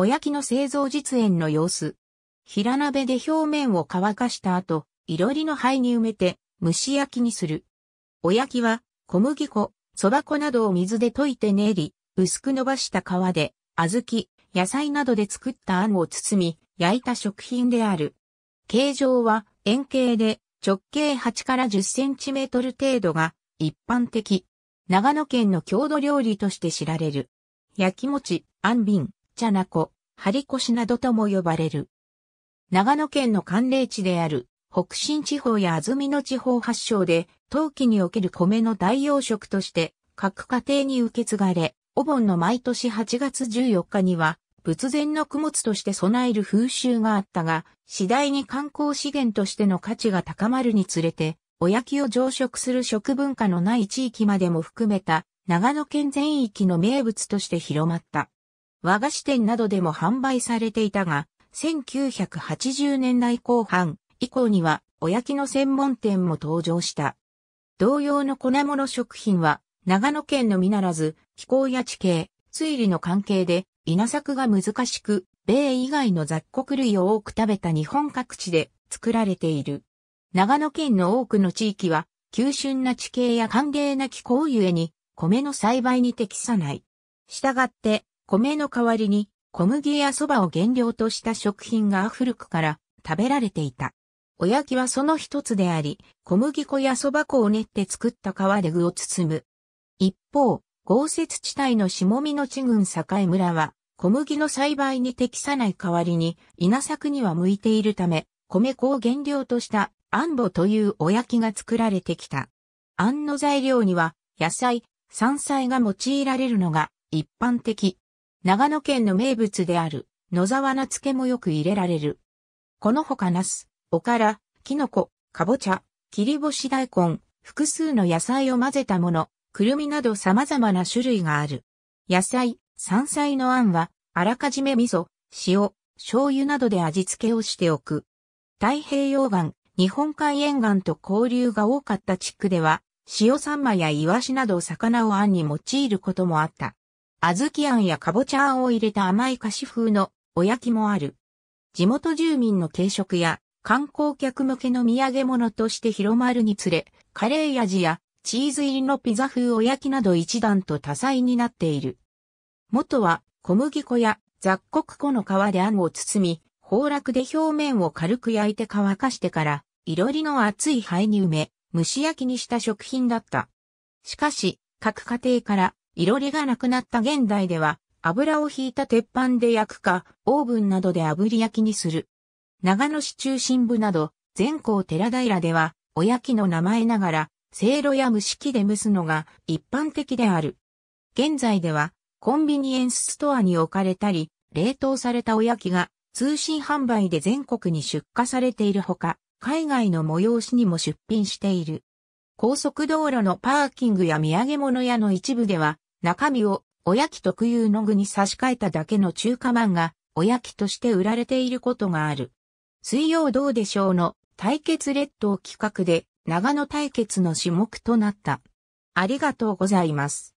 おやきの製造実演の様子。平鍋で表面を乾かした後、いろりの灰に埋めて蒸し焼きにする。おやきは小麦粉、蕎麦粉などを水で溶いて練り、薄く伸ばした皮で、小豆、野菜などで作った餡を包み、焼いた食品である。形状は円形で直径8から10センチメートル程度が一般的。長野県の郷土料理として知られる。焼き餅、あんびん。チャナコ、ハなどとも呼ばれる。長野県の寒冷地である北新地方や安曇野地方発祥で、冬季における米の代用食として各家庭に受け継がれ、お盆の毎年8月14日には仏前の供物として備える風習があったが、次第に観光資源としての価値が高まるにつれて、おやきを常食する食文化のない地域までも含めた長野県全域の名物として広まった。和菓子店などでも販売されていたが、1980年代後半以降にはお焼きの専門店も登場した。同様の粉物食品は長野県のみならず気候や地形、推理の関係で稲作が難しく、米以外の雑穀類を多く食べた日本各地で作られている。長野県の多くの地域は、急峻な地形や寒冷な気候ゆえに、米の栽培に適さない。したがって、米の代わりに小麦や蕎麦を原料とした食品が古くから食べられていた。おやきはその一つであり、小麦粉や蕎麦粉を練って作った皮で具を包む。一方、豪雪地帯の下見の地群境村は、小麦の栽培に適さない代わりに、稲作には向いているため、米粉を原料とした、あんぼというおやきが作られてきた。あんの材料には、野菜、山菜が用いられるのが一般的。長野県の名物である野沢菜漬けもよく入れられる。この他ナス、おから、キノコ、かぼちゃ、切り干し大根、複数の野菜を混ぜたもの、くるみなど様々な種類がある。野菜、山菜のあんは、あらかじめ味噌、塩、醤油などで味付けをしておく。太平洋岸、日本海沿岸と交流が多かった地区では、塩サンマやイワシなど魚をあんに用いることもあった。小豆あんやかぼちゃあんを入れた甘い菓子風のおやきもある。地元住民の軽食や観光客向けの土産物として広まるにつれ、カレー味やチーズ入りのピザ風おやきなど一段と多彩になっている。元は小麦粉や雑穀粉の皮であんを包み、崩落で表面を軽く焼いて乾かしてから、いろりの熱い灰に埋め、蒸し焼きにした食品だった。しかし、各家庭から色りがなくなった現代では、油を引いた鉄板で焼くか、オーブンなどで炙り焼きにする。長野市中心部など、全校寺平では、お焼きの名前ながら、せいろや蒸し器で蒸すのが一般的である。現在では、コンビニエンスストアに置かれたり、冷凍されたお焼きが通信販売で全国に出荷されているほか、海外の催しにも出品している。高速道路のパーキングや土産物屋の一部では、中身をおやき特有の具に差し替えただけの中華まんが、おやきとして売られていることがある。水曜どうでしょうの対決列島企画で長野対決の種目となった。ありがとうございます。